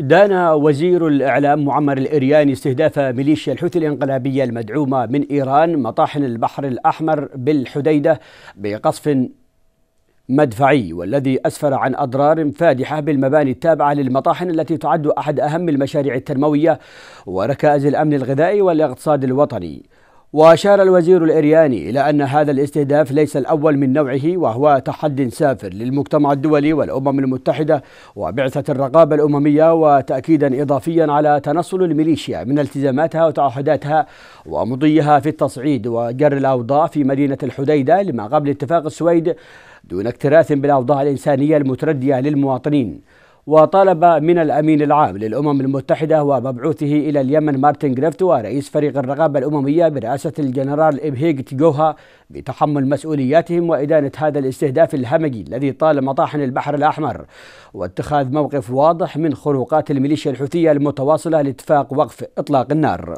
دان وزير الإعلام معمر الإرياني استهداف ميليشيا الحوثي الإنقلابية المدعومة من إيران مطاحن البحر الأحمر بالحديدة بقصف مدفعي والذي أسفر عن أضرار فادحة بالمباني التابعة للمطاحن التي تعد أحد أهم المشاريع التنموية وركائز الأمن الغذائي والاقتصاد الوطني وأشار الوزير الإرياني إلى أن هذا الاستهداف ليس الأول من نوعه وهو تحد سافر للمجتمع الدولي والأمم المتحدة وبعثة الرقابة الأممية وتأكيدا إضافيا على تنصل الميليشيا من التزاماتها وتعهداتها ومضيها في التصعيد وجر الأوضاع في مدينة الحديدة لما قبل اتفاق السويد دون اكتراث بالأوضاع الإنسانية المتردية للمواطنين وطلب من الأمين العام للأمم المتحدة ومبعوثه إلى اليمن مارتن جريفتو ورئيس فريق الرقابة الأممية برئاسة الجنرال إبهيغ تجوها بتحمل مسؤولياتهم وإدانة هذا الاستهداف الهمجي الذي طال مطاحن البحر الأحمر واتخاذ موقف واضح من خروقات الميليشيا الحوثية المتواصلة لاتفاق وقف إطلاق النار